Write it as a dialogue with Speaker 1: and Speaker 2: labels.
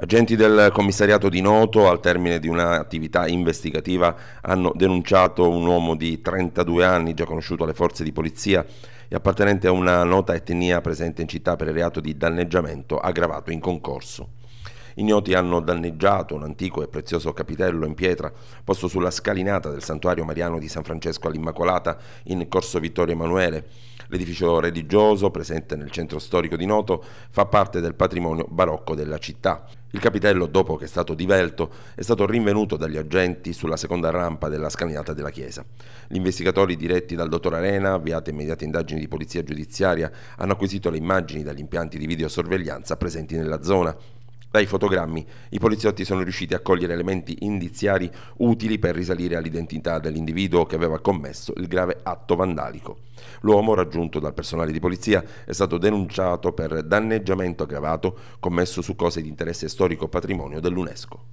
Speaker 1: Agenti del commissariato di Noto, al termine di un'attività investigativa, hanno denunciato un uomo di 32 anni, già conosciuto alle forze di polizia e appartenente a una nota etnia presente in città per il reato di danneggiamento aggravato in concorso. Ignoti hanno danneggiato un antico e prezioso capitello in pietra posto sulla scalinata del santuario mariano di San Francesco all'Immacolata in corso Vittorio Emanuele. L'edificio religioso, presente nel centro storico di Noto, fa parte del patrimonio barocco della città. Il capitello, dopo che è stato divelto, è stato rinvenuto dagli agenti sulla seconda rampa della scalinata della chiesa. Gli investigatori diretti dal dottor Arena, avviate immediate indagini di polizia giudiziaria, hanno acquisito le immagini dagli impianti di videosorveglianza presenti nella zona. Dai fotogrammi i poliziotti sono riusciti a cogliere elementi indiziari utili per risalire all'identità dell'individuo che aveva commesso il grave atto vandalico. L'uomo, raggiunto dal personale di polizia, è stato denunciato per danneggiamento aggravato commesso su cose di interesse storico patrimonio dell'UNESCO.